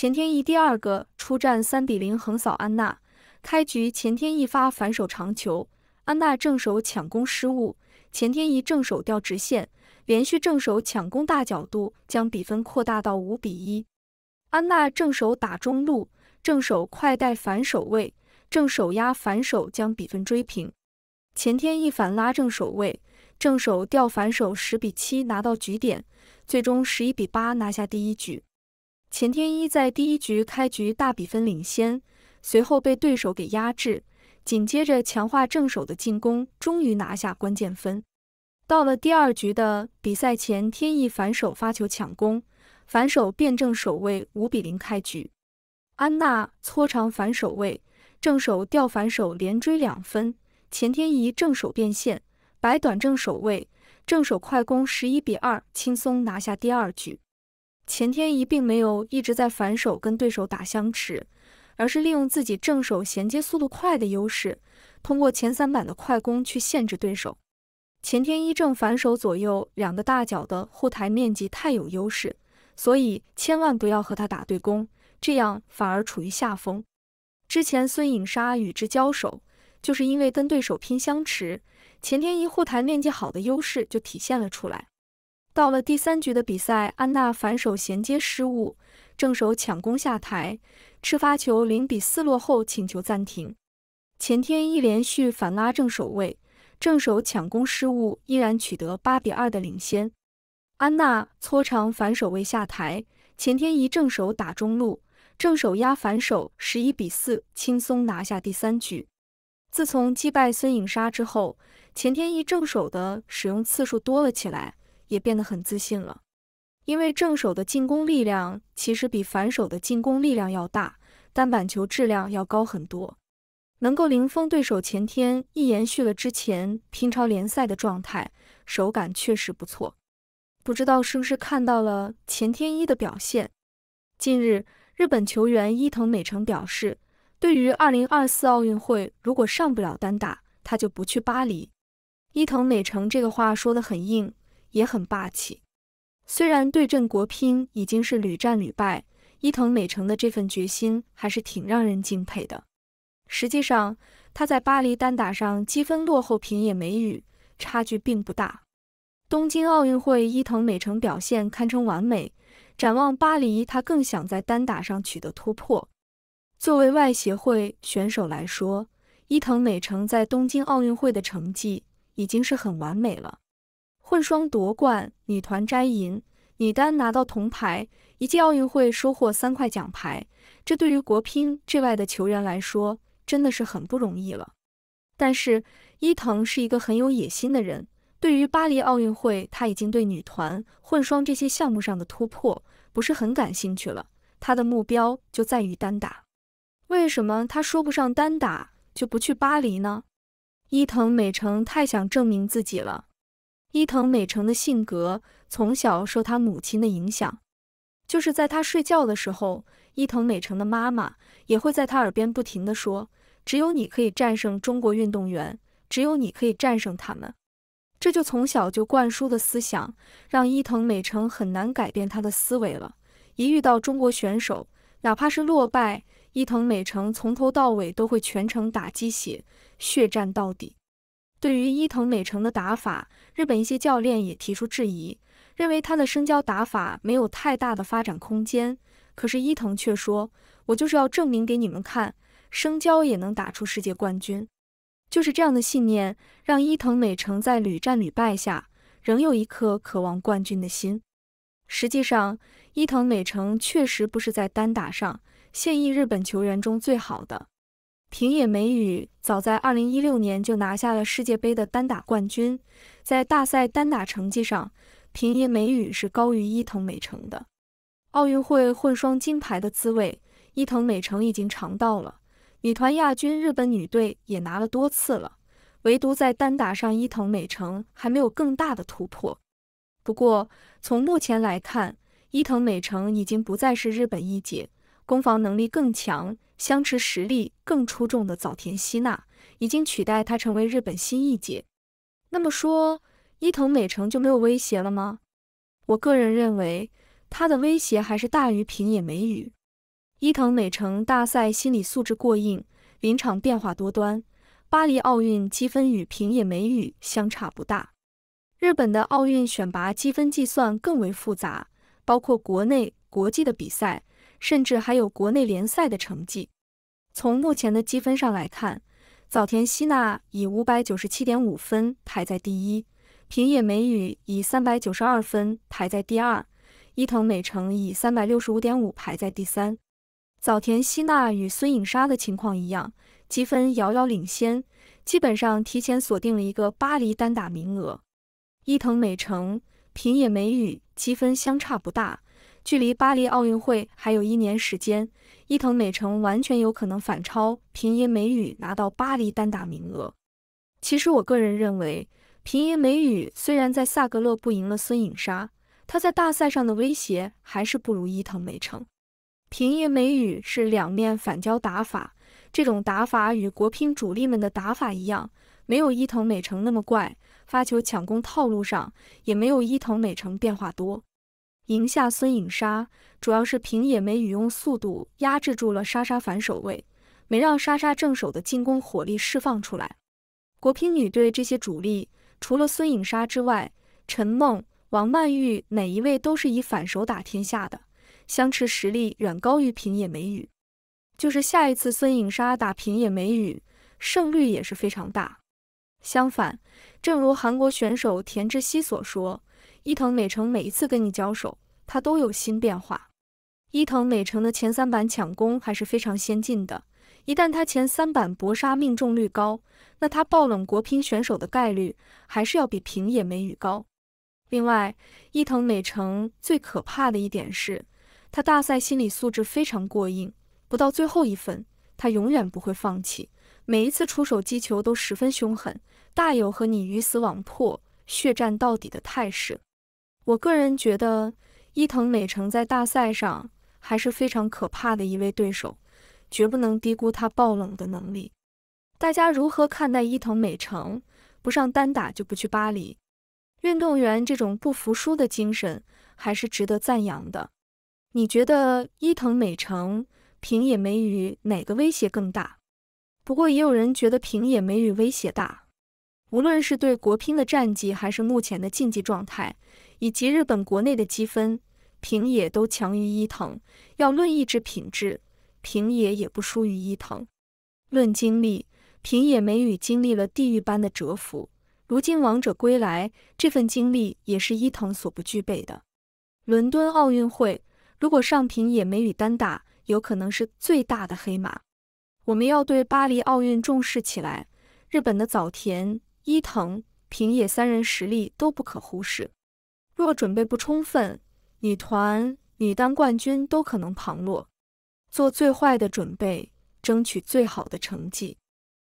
钱天一第二个出战，三比零横扫安娜。开局钱天一发反手长球，安娜正手抢攻失误，钱天一正手吊直线，连续正手抢攻大角度，将比分扩大到五比一。安娜正手打中路，正手快带反手位，正手压反手将比分追平。钱天一反拉正手位，正手吊反手十比七拿到局点，最终十一比八拿下第一局。钱天一在第一局开局大比分领先，随后被对手给压制，紧接着强化正手的进攻，终于拿下关键分。到了第二局的比赛前，天意反手发球抢攻，反手变正手位五比零开局。安娜搓长反手位，正手吊反手连追两分，钱天一正手变线，摆短正手位，正手快攻十一比二轻松拿下第二局。钱天一并没有一直在反手跟对手打相持，而是利用自己正手衔接速度快的优势，通过前三板的快攻去限制对手。钱天一正反手左右两个大脚的护台面积太有优势，所以千万不要和他打对攻，这样反而处于下风。之前孙颖莎与之交手，就是因为跟对手拼相持，钱天一护台面积好的优势就体现了出来。到了第三局的比赛，安娜反手衔接失误，正手抢攻下台，赤发球零比四落后，请求暂停。钱天一连续反拉正手位，正手抢攻失误，依然取得八比二的领先。安娜搓长反手位下台，钱天一正手打中路，正手压反手十一比四轻松拿下第三局。自从击败孙颖莎之后，钱天一正手的使用次数多了起来。也变得很自信了，因为正手的进攻力量其实比反手的进攻力量要大，单板球质量要高很多，能够零封对手。前天一延续了之前乒超联赛的状态，手感确实不错。不知道是不是看到了前天一的表现。近日，日本球员伊藤美诚表示，对于二零二四奥运会，如果上不了单打，他就不去巴黎。伊藤美诚这个话说的很硬。也很霸气。虽然对阵国乒已经是屡战屡败，伊藤美诚的这份决心还是挺让人敬佩的。实际上，他在巴黎单打上积分落后平野美宇，差距并不大。东京奥运会，伊藤美诚表现堪称完美。展望巴黎，他更想在单打上取得突破。作为外协会选手来说，伊藤美诚在东京奥运会的成绩已经是很完美了。混双夺冠，女团摘银，女单拿到铜牌，一届奥运会收获三块奖牌，这对于国乒之外的球员来说真的是很不容易了。但是伊藤是一个很有野心的人，对于巴黎奥运会，他已经对女团、混双这些项目上的突破不是很感兴趣了，他的目标就在于单打。为什么他说不上单打就不去巴黎呢？伊藤美诚太想证明自己了。伊藤美诚的性格从小受他母亲的影响，就是在他睡觉的时候，伊藤美诚的妈妈也会在他耳边不停的说：“只有你可以战胜中国运动员，只有你可以战胜他们。”这就从小就灌输的思想，让伊藤美诚很难改变他的思维了。一遇到中国选手，哪怕是落败，伊藤美诚从头到尾都会全程打鸡血，血战到底。对于伊藤美诚的打法，日本一些教练也提出质疑，认为他的生胶打法没有太大的发展空间。可是伊藤却说：“我就是要证明给你们看，生胶也能打出世界冠军。”就是这样的信念，让伊藤美诚在屡战屡败下，仍有一颗渴望冠军的心。实际上，伊藤美诚确实不是在单打上现役日本球员中最好的。平野美宇早在2016年就拿下了世界杯的单打冠军，在大赛单打成绩上，平野美宇是高于伊藤美诚的。奥运会混双金牌的滋味，伊藤美诚已经尝到了，女团亚军日本女队也拿了多次了，唯独在单打上，伊藤美诚还没有更大的突破。不过，从目前来看，伊藤美诚已经不再是日本一姐。攻防能力更强、相持实力更出众的早田希娜已经取代他成为日本新一姐。那么说伊藤美诚就没有威胁了吗？我个人认为他的威胁还是大于平野美宇。伊藤美诚大赛心理素质过硬，临场变化多端。巴黎奥运积分与平野美宇相差不大。日本的奥运选拔积分计算更为复杂，包括国内、国际的比赛。甚至还有国内联赛的成绩。从目前的积分上来看，早田希娜以五百九十七点五分排在第一，平野美宇以三百九十二分排在第二，伊藤美诚以三百六十五点五排在第三。早田希娜与孙颖莎的情况一样，积分遥遥领先，基本上提前锁定了一个巴黎单打名额。伊藤美诚、平野美宇积分相差不大。距离巴黎奥运会还有一年时间，伊藤美诚完全有可能反超平野美宇拿到巴黎单打名额。其实我个人认为，平野美宇虽然在萨格勒布赢了孙颖莎，她在大赛上的威胁还是不如伊藤美诚。平野美宇是两面反胶打法，这种打法与国乒主力们的打法一样，没有伊藤美诚那么怪，发球抢攻套路上也没有伊藤美诚变化多。赢下孙颖莎，主要是平野美宇用速度压制住了莎莎反手位，没让莎莎正手的进攻火力释放出来。国乒女队这些主力，除了孙颖莎之外，陈梦、王曼玉哪一位都是以反手打天下的，相持实力远高于平野美宇。就是下一次孙颖莎打平野美宇，胜率也是非常大。相反，正如韩国选手田志希所说。伊藤美诚每一次跟你交手，他都有新变化。伊藤美诚的前三板抢攻还是非常先进的，一旦他前三板搏杀命中率高，那他爆冷国乒选手的概率还是要比平野美宇高。另外，伊藤美诚最可怕的一点是，他大赛心理素质非常过硬，不到最后一分，他永远不会放弃。每一次出手击球都十分凶狠，大有和你鱼死网破、血战到底的态势。我个人觉得伊藤美诚在大赛上还是非常可怕的一位对手，绝不能低估他爆冷的能力。大家如何看待伊藤美诚不上单打就不去巴黎？运动员这种不服输的精神还是值得赞扬的。你觉得伊藤美诚、平野美宇哪个威胁更大？不过也有人觉得平野美宇威胁大，无论是对国乒的战绩还是目前的竞技状态。以及日本国内的积分，平野都强于伊藤。要论意志品质，平野也不输于伊藤。论经历，平野美宇经历了地狱般的蛰伏，如今王者归来，这份经历也是伊藤所不具备的。伦敦奥运会，如果上平野美宇单打，有可能是最大的黑马。我们要对巴黎奥运重视起来。日本的早田、伊藤、平野三人实力都不可忽视。若准备不充分，女团、女单冠军都可能旁落。做最坏的准备，争取最好的成绩。